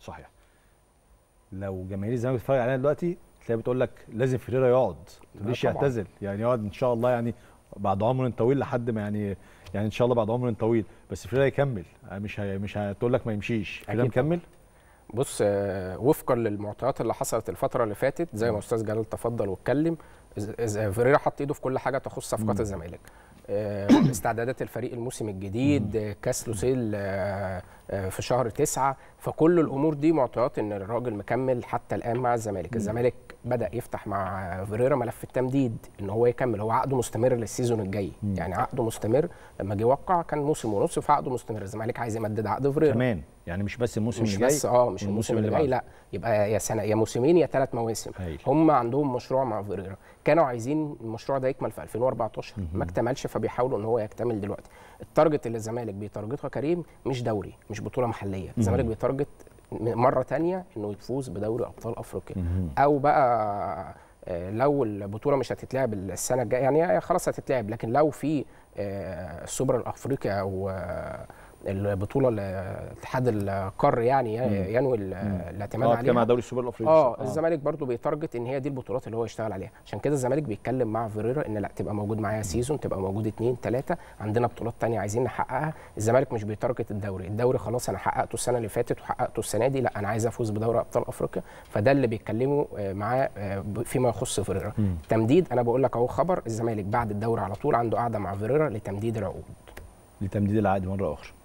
صحيح لو جماهير الزمالك بتتفرج علينا دلوقتي تلاقي بتقول لك لازم فيريرا يقعد مش يعتزل يعني يقعد ان شاء الله يعني بعد عمر طويل لحد ما يعني يعني ان شاء الله بعد عمر طويل بس فيريرا يكمل آه، مش هي مش هتقول لك ما يمشيش فيريرا مكمل بص آه، وفقا للمعطيات اللي حصلت الفتره اللي فاتت زي ما نعم. استاذ جلال تفضل واتكلم فيريرا حط ايده في كل حاجه تخص صفقات الزمالك آه، استعدادات الفريق الموسم الجديد آه، كاس لوسيل آه، في شهر تسعة فكل الامور دي معطيات ان الراجل مكمل حتى الان مع الزمالك الزمالك بدا يفتح مع فيريرا ملف التمديد ان هو يكمل هو عقده مستمر للسيزون الجاي يعني عقده مستمر لما جه وقع كان موسم ونص فعقده مستمر الزمالك عايز يمدد عقد فيريرا كمان يعني مش بس الموسم مش الجاي مش بس اه مش الموسم اللي جاي لا يبقى يا سنه يا موسمين يا ثلاث مواسم هم عندهم مشروع مع فيريرا كانوا عايزين المشروع ده يكمل في 2014 ما اكتملش فبيحاولوا ان هو يكتمل دلوقتي التارجت اللي الزمالك بيتارجتها كريم مش دوري مش بطوله محليه الزمالك بيتارجت مره تانية انه يفوز بدوري ابطال افريقيا او بقى آه، لو البطوله مش هتتلعب السنه الجايه يعني خلاص هتتلعب لكن لو في آه، السوبر الافريقي او آه، البطوله الاتحاد القاري يعني ينوي الاعتماد آه، عليها كما دوري السوبر الافريقي آه،, اه الزمالك برضو بيتارجت ان هي دي البطولات اللي هو يشتغل عليها عشان كده الزمالك بيتكلم مع فيريرا ان لا تبقى موجود معايا سيزون تبقى موجود اثنين ثلاثه عندنا بطولات ثانيه عايزين نحققها الزمالك مش بيتارجت الدوري الدوري خلاص انا حققته السنه اللي فاتت وحققته السنه دي لا انا عايز افوز بدوري ابطال افريقيا فده اللي بيتكلموا آه، معاه فيما يخص فيريرا تمديد انا بقول لك اهو خبر الزمالك بعد الدوري على طول عنده قاعده مع فيريرا لتمديد العقود لتمديد العقد مره اخرى